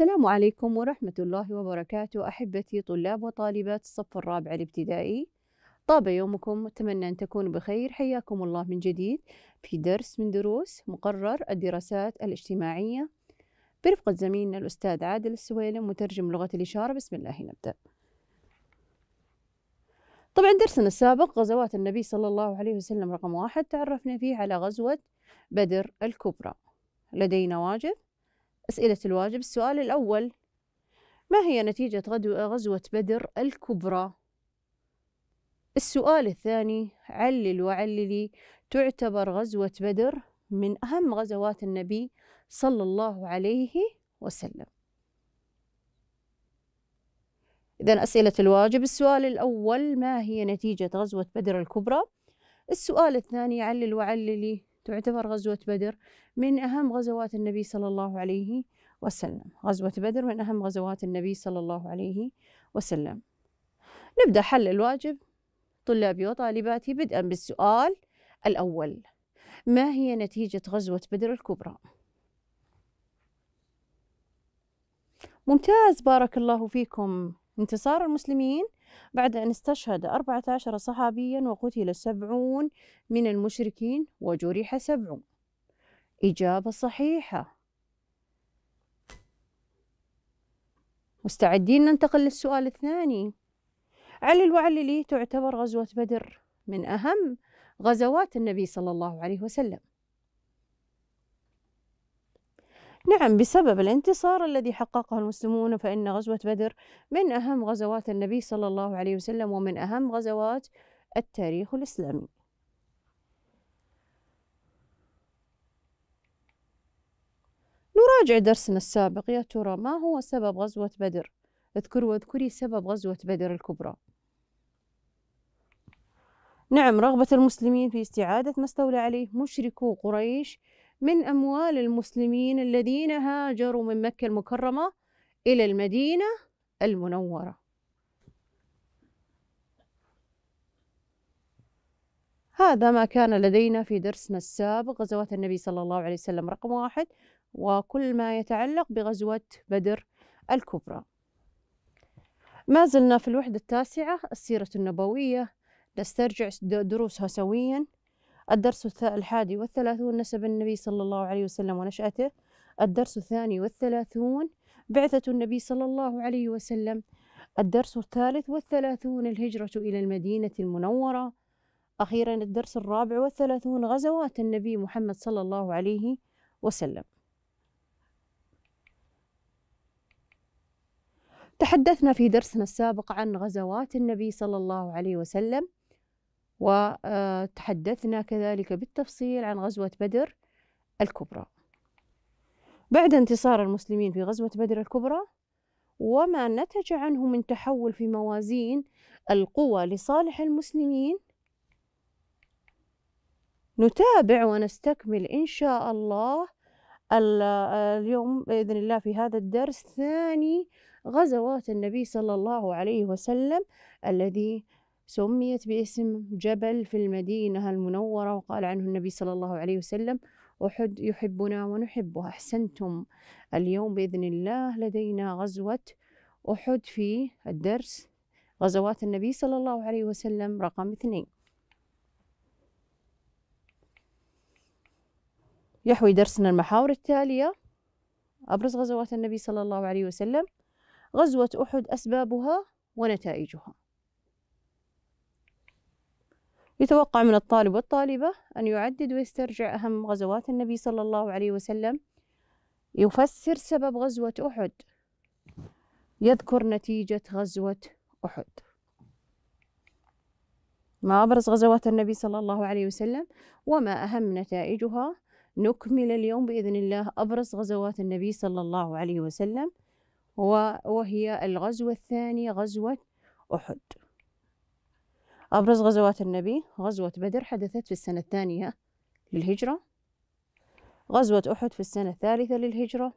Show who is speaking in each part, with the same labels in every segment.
Speaker 1: السلام عليكم ورحمة الله وبركاته أحبتي طلاب وطالبات الصف الرابع الابتدائي طاب يومكم أتمنى أن تكونوا بخير حياكم الله من جديد في درس من دروس مقرر الدراسات الاجتماعية برفقة زميلنا الأستاذ عادل السويلم مترجم لغة الإشارة بسم الله نبدأ طبعا درسنا السابق غزوات النبي صلى الله عليه وسلم رقم واحد تعرفنا فيه على غزوة بدر الكبرى لدينا واجب أسئلة الواجب السؤال الأول ما هي نتيجة غزوة بدر الكبرى؟ السؤال الثاني علل وعللي تعتبر غزوة بدر من أهم غزوات النبي صلى الله عليه وسلم إذا أسئلة الواجب السؤال الأول ما هي نتيجة غزوة بدر الكبرى؟ السؤال الثاني علل وعللي تعتبر غزوة بدر من أهم غزوات النبي صلى الله عليه وسلم غزوة بدر من أهم غزوات النبي صلى الله عليه وسلم نبدأ حل الواجب طلابي وطالباتي بدءا بالسؤال الأول ما هي نتيجة غزوة بدر الكبرى؟ ممتاز بارك الله فيكم انتصار المسلمين بعد أن استشهد أربعة عشر صحابيا وقتل سبعون من المشركين وجرح سبعون إجابة صحيحة مستعدين ننتقل للسؤال الثاني علي وعللي تعتبر غزوة بدر من أهم غزوات النبي صلى الله عليه وسلم نعم بسبب الانتصار الذي حققه المسلمون فإن غزوة بدر من أهم غزوات النبي صلى الله عليه وسلم ومن أهم غزوات التاريخ الإسلامي نراجع درسنا السابق يا ترى ما هو سبب غزوة بدر اذكر واذكري سبب غزوة بدر الكبرى نعم رغبة المسلمين في استعادة ما استولى عليه مشركو قريش من أموال المسلمين الذين هاجروا من مكة المكرمة إلى المدينة المنورة هذا ما كان لدينا في درسنا السابق غزوات النبي صلى الله عليه وسلم رقم واحد وكل ما يتعلق بغزوة بدر الكبرى ما زلنا في الوحدة التاسعة السيرة النبوية نسترجع دروسها سويا الدرس الحادي والثلاثون نسب النبي صلى الله عليه وسلم ونشأته الدرس الثاني والثلاثون بعثة النبي صلى الله عليه وسلم الدرس الثالث والثلاثون الهجرة إلى المدينة المنورة أخيرا الدرس الرابع والثلاثون غزوات النبي محمد صلى الله عليه وسلم تحدثنا في درسنا السابق عن غزوات النبي صلى الله عليه وسلم وتحدثنا كذلك بالتفصيل عن غزوة بدر الكبرى بعد انتصار المسلمين في غزوة بدر الكبرى وما نتج عنه من تحول في موازين القوى لصالح المسلمين نتابع ونستكمل إن شاء الله اليوم بإذن الله في هذا الدرس ثاني غزوات النبي صلى الله عليه وسلم الذي سميت باسم جبل في المدينة المنورة وقال عنه النبي صلى الله عليه وسلم أحد يحبنا ونحبه أحسنتم اليوم بإذن الله لدينا غزوة أحد في الدرس غزوات النبي صلى الله عليه وسلم رقم اثنين يحوي درسنا المحاور التالية أبرز غزوات النبي صلى الله عليه وسلم غزوة أحد أسبابها ونتائجها يتوقع من الطالب والطالبة أن يعدد ويسترجع أهم غزوات النبي صلى الله عليه وسلم يفسر سبب غزوة أحد يذكر نتيجة غزوة أحد ما أبرز غزوات النبي صلى الله عليه وسلم وما أهم نتائجها نكمل اليوم بإذن الله أبرز غزوات النبي صلى الله عليه وسلم وهي الغزوة الثانية غزوة أحد أبرز غزوات النبي غزوة بدر حدثت في السنة الثانية للهجرة غزوة أحد في السنة الثالثة للهجرة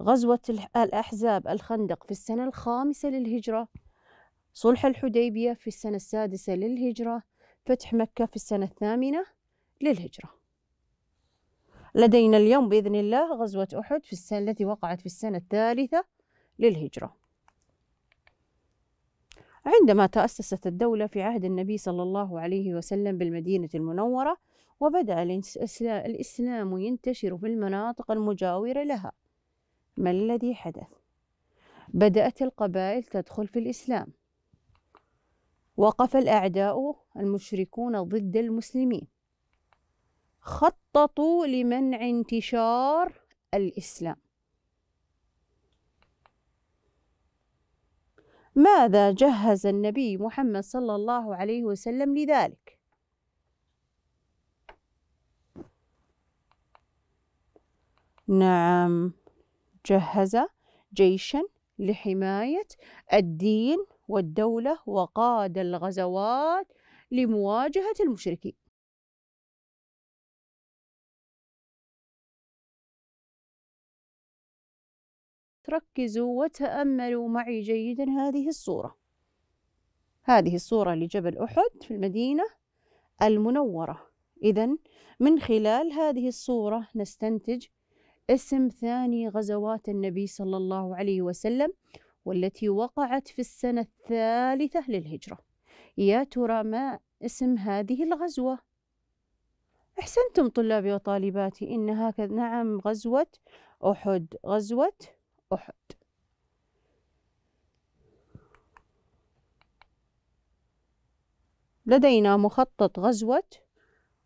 Speaker 1: غزوة الأحزاب الخندق في السنة الخامسة للهجرة صلح الحديبية في السنة السادسة للهجرة فتح مكة في السنة الثامنة للهجرة لدينا اليوم بإذن الله غزوة أحد في السنة التي وقعت في السنة الثالثة للهجرة عندما تأسست الدولة في عهد النبي صلى الله عليه وسلم بالمدينة المنورة وبدأ الإسلام ينتشر في المناطق المجاورة لها ما الذي حدث؟ بدأت القبائل تدخل في الإسلام وقف الأعداء المشركون ضد المسلمين خططوا لمنع انتشار الإسلام ماذا جهز النبي محمد صلى الله عليه وسلم لذلك نعم جهز جيشا لحمايه الدين والدوله وقاد الغزوات لمواجهه المشركين ركزوا وتأملوا معي جيدا هذه الصورة هذه الصورة لجبل أحد في المدينة المنورة إذا من خلال هذه الصورة نستنتج اسم ثاني غزوات النبي صلى الله عليه وسلم والتي وقعت في السنة الثالثة للهجرة يا ترى ما اسم هذه الغزوة؟ أحسنتم طلابي وطالباتي إنها نعم غزوة أحد غزوة أحد لدينا مخطط غزوة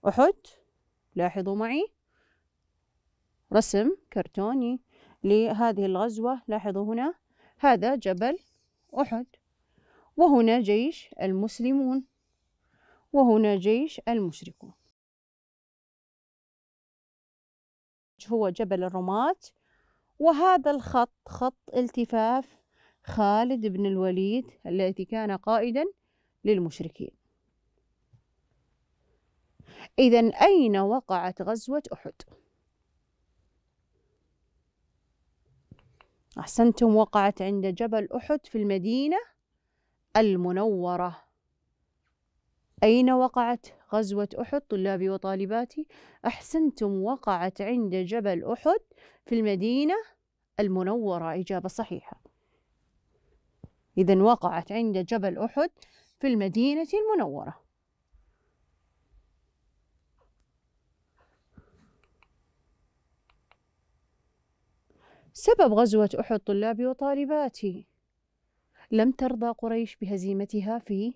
Speaker 1: أحد لاحظوا معي رسم كرتوني لهذه الغزوة لاحظوا هنا هذا جبل أحد وهنا جيش المسلمون وهنا جيش المشركون هو جبل الرماة وهذا الخط خط التفاف خالد بن الوليد الذي كان قائدا للمشركين إذا أين وقعت غزوة أحد؟ أحسنتم وقعت عند جبل أحد في المدينة المنورة أين وقعت غزوة أحد طلابي وطالباتي؟ أحسنتم وقعت عند جبل أحد في المدينة المنورة إجابة صحيحة إذا وقعت عند جبل أحد في المدينة المنورة سبب غزوة أحد طلابي وطالباتي لم ترضى قريش بهزيمتها في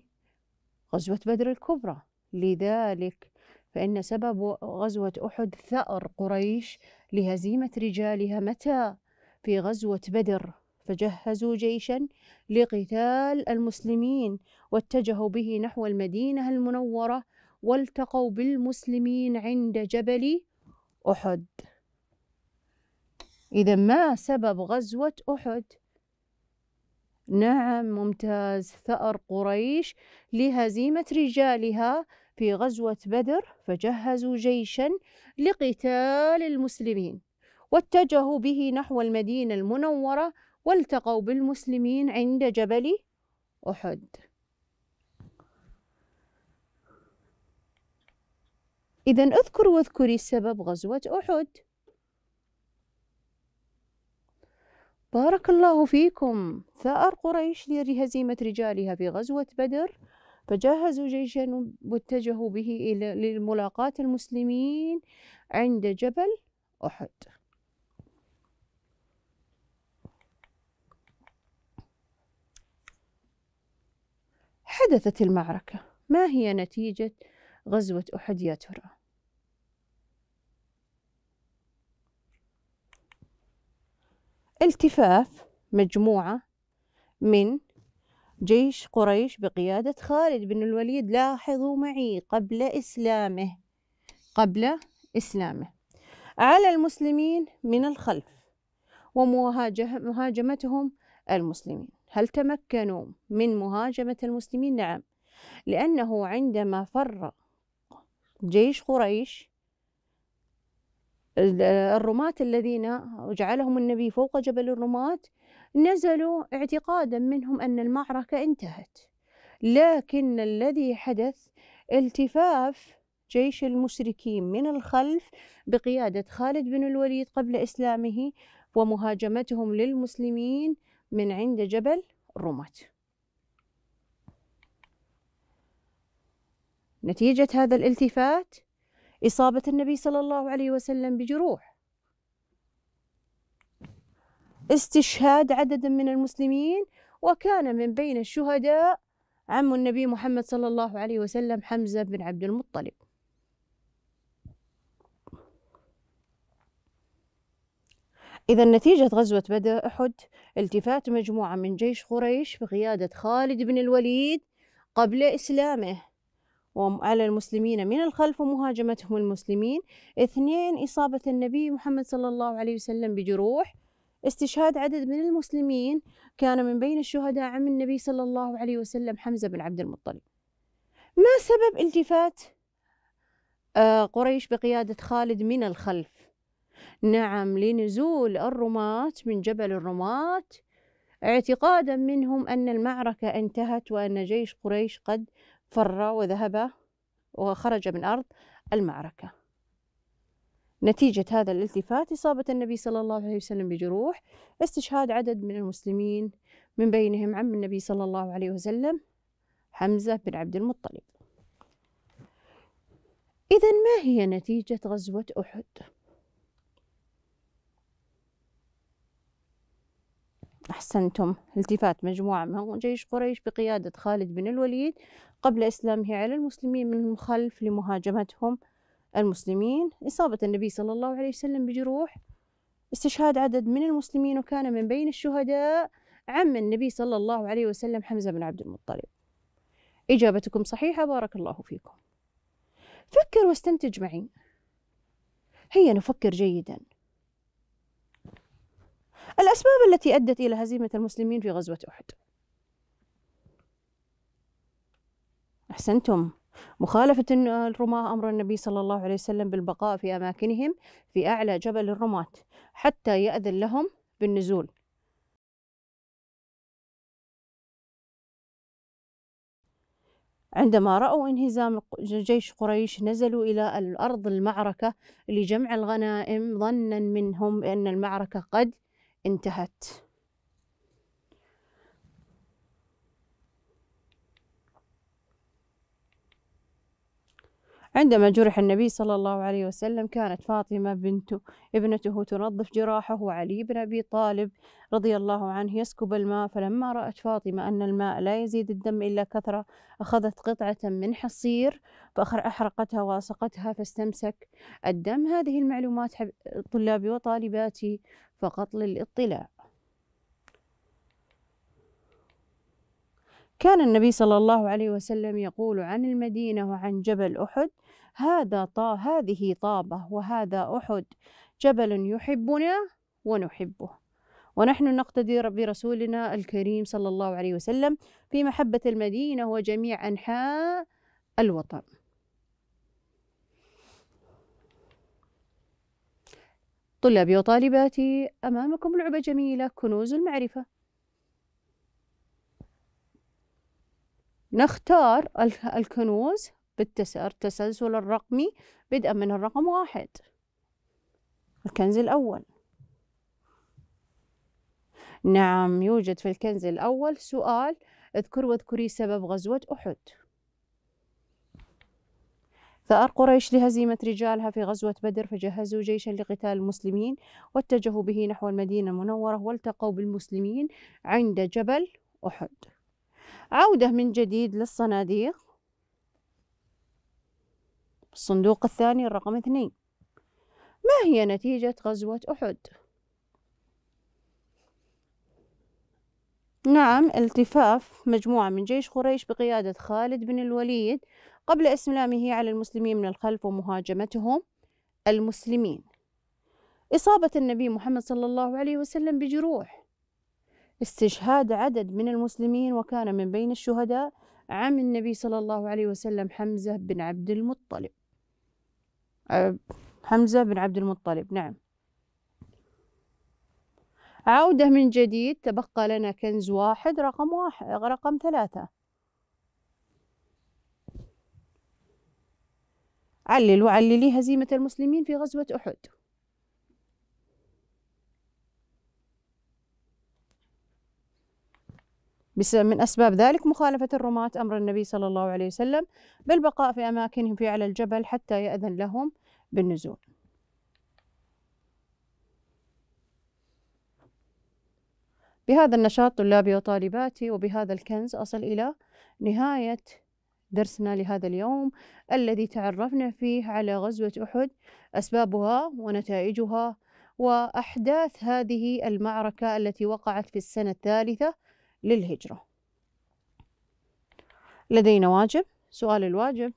Speaker 1: غزوة بدر الكبرى لذلك فإن سبب غزوة أحد ثأر قريش لهزيمة رجالها متى في غزوة بدر فجهزوا جيشا لقتال المسلمين واتجهوا به نحو المدينة المنورة والتقوا بالمسلمين عند جبل أحد إذا ما سبب غزوة أحد؟ نعم ممتاز ثأر قريش لهزيمة رجالها في غزوة بدر فجهزوا جيشا لقتال المسلمين واتجهوا به نحو المدينة المنورة والتقوا بالمسلمين عند جبل أحد إذا اذكر واذكري سبب غزوة أحد بارك الله فيكم ثأر قريش لهزيمة رجالها في غزوة بدر فجهزوا جيشا واتجهوا به إلى لملاقاة المسلمين عند جبل أحد حدثت المعركة ما هي نتيجة غزوة أحد يا ترى؟ التفاف مجموعة من جيش قريش بقيادة خالد بن الوليد لاحظوا معي قبل إسلامه قبل إسلامه على المسلمين من الخلف ومهاجمتهم المسلمين هل تمكنوا من مهاجمة المسلمين؟ نعم لأنه عندما فر جيش قريش الرماة الذين جعلهم النبي فوق جبل الرماة نزلوا اعتقادا منهم أن المعركة انتهت لكن الذي حدث التفاف جيش المشركين من الخلف بقيادة خالد بن الوليد قبل إسلامه ومهاجمتهم للمسلمين من عند جبل رماة نتيجة هذا الالتفات إصابة النبي صلى الله عليه وسلم بجروح استشهاد عدد من المسلمين وكان من بين الشهداء عم النبي محمد صلى الله عليه وسلم حمزة بن عبد المطلب إذا نتيجة غزوة بدر أحد التفات مجموعة من جيش قريش بقيادة خالد بن الوليد قبل إسلامه وعلى المسلمين من الخلف ومهاجمتهم المسلمين اثنين إصابة النبي محمد صلى الله عليه وسلم بجروح استشهاد عدد من المسلمين كان من بين الشهداء عم النبي صلى الله عليه وسلم حمزة بن عبد المطلب ما سبب التفات آه، قريش بقيادة خالد من الخلف نعم لنزول الرماة من جبل الرماة اعتقادا منهم أن المعركة انتهت وأن جيش قريش قد فر وذهب وخرج من أرض المعركة نتيجة هذا الالتفات إصابة النبي صلى الله عليه وسلم بجروح استشهاد عدد من المسلمين من بينهم عم النبي صلى الله عليه وسلم حمزة بن عبد المطلب إذا ما هي نتيجة غزوة أحد؟ أحسنتم التفات مجموعة من جيش قريش بقيادة خالد بن الوليد قبل إسلامه على المسلمين من الخلف لمهاجمتهم المسلمين إصابة النبي صلى الله عليه وسلم بجروح استشهاد عدد من المسلمين وكان من بين الشهداء عم النبي صلى الله عليه وسلم حمزة بن عبد المطلب إجابتكم صحيحة بارك الله فيكم فكر واستنتج معي هيا نفكر جيدا الأسباب التي أدت إلى هزيمة المسلمين في غزوة أحد أحسنتم مخالفة الرماة أمر النبي صلى الله عليه وسلم بالبقاء في أماكنهم في أعلى جبل الرماة حتى يأذن لهم بالنزول عندما رأوا انهزام جيش قريش نزلوا إلى الأرض المعركة لجمع الغنائم ظنا منهم بأن المعركة قد انتهت عندما جرح النبي صلى الله عليه وسلم كانت فاطمة بنته ابنته تنظف جراحه وعلي بن أبي طالب رضي الله عنه يسكب الماء فلما رأت فاطمة أن الماء لا يزيد الدم إلا كثرة أخذت قطعة من حصير أحرقتها وألصقتها فاستمسك الدم هذه المعلومات طلابي وطالباتي فقط للاطلاع كان النبي صلى الله عليه وسلم يقول عن المدينة وعن جبل أحد هذا طا هذه طابة وهذا أحد جبل يحبنا ونحبه ونحن نقتدي برسولنا الكريم صلى الله عليه وسلم في محبة المدينة وجميع أنحاء الوطن طلابي وطالباتي أمامكم لعبة جميلة كنوز المعرفة نختار الكنوز بالتسلسل الرقمي بدءا من الرقم واحد الكنز الأول نعم يوجد في الكنز الأول سؤال اذكر واذكري سبب غزوة أحد ثأر قريش لهزيمة رجالها في غزوة بدر فجهزوا جيشا لقتال المسلمين واتجهوا به نحو المدينة المنورة والتقوا بالمسلمين عند جبل أحد عودة من جديد للصناديق الصندوق الثاني الرقم اثنين ما هي نتيجة غزوة أحد؟ نعم التفاف مجموعة من جيش قريش بقيادة خالد بن الوليد قبل إسلامه على المسلمين من الخلف ومهاجمتهم المسلمين إصابة النبي محمد صلى الله عليه وسلم بجروح استشهاد عدد من المسلمين وكان من بين الشهداء عم النبي صلى الله عليه وسلم حمزة بن عبد المطلب حمزة بن عبد المطلب نعم عودة من جديد تبقى لنا كنز واحد رقم واحد رقم ثلاثة علل وعللي هزيمة المسلمين في غزوة أحد من أسباب ذلك مخالفة الرماة أمر النبي صلى الله عليه وسلم بالبقاء في أماكنهم في أعلى الجبل حتى يأذن لهم بالنزول بهذا النشاط طلابي وطالباتي وبهذا الكنز أصل إلى نهاية درسنا لهذا اليوم الذي تعرفنا فيه على غزوة أحد أسبابها ونتائجها وأحداث هذه المعركة التي وقعت في السنة الثالثة للهجرة لدينا واجب سؤال الواجب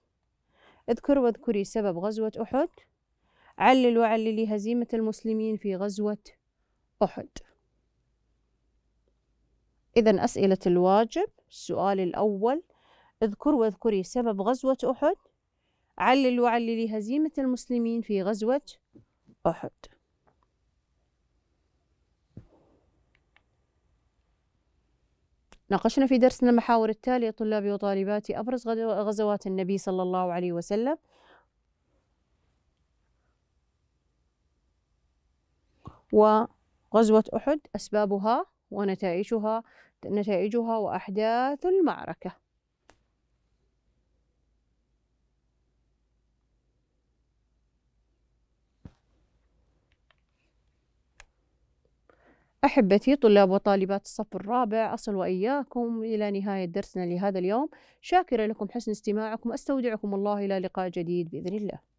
Speaker 1: اذكر واذكري سبب غزوة أحد علل وعلل هزيمة المسلمين في غزوة أحد إذا أسئلة الواجب السؤال الأول اذكر واذكري سبب غزوة أحد علل وعلل هزيمة المسلمين في غزوة أحد ناقشنا في درسنا المحاور التالية طلابي وطالباتي أبرز غزوات النبي صلى الله عليه وسلم وغزوة أحد أسبابها ونتائجها نتائجها وأحداث المعركة أحبتي طلاب وطالبات الصف الرابع أصل وإياكم إلى نهاية درسنا لهذا اليوم شاكرة لكم حسن استماعكم أستودعكم الله إلى لقاء جديد بإذن الله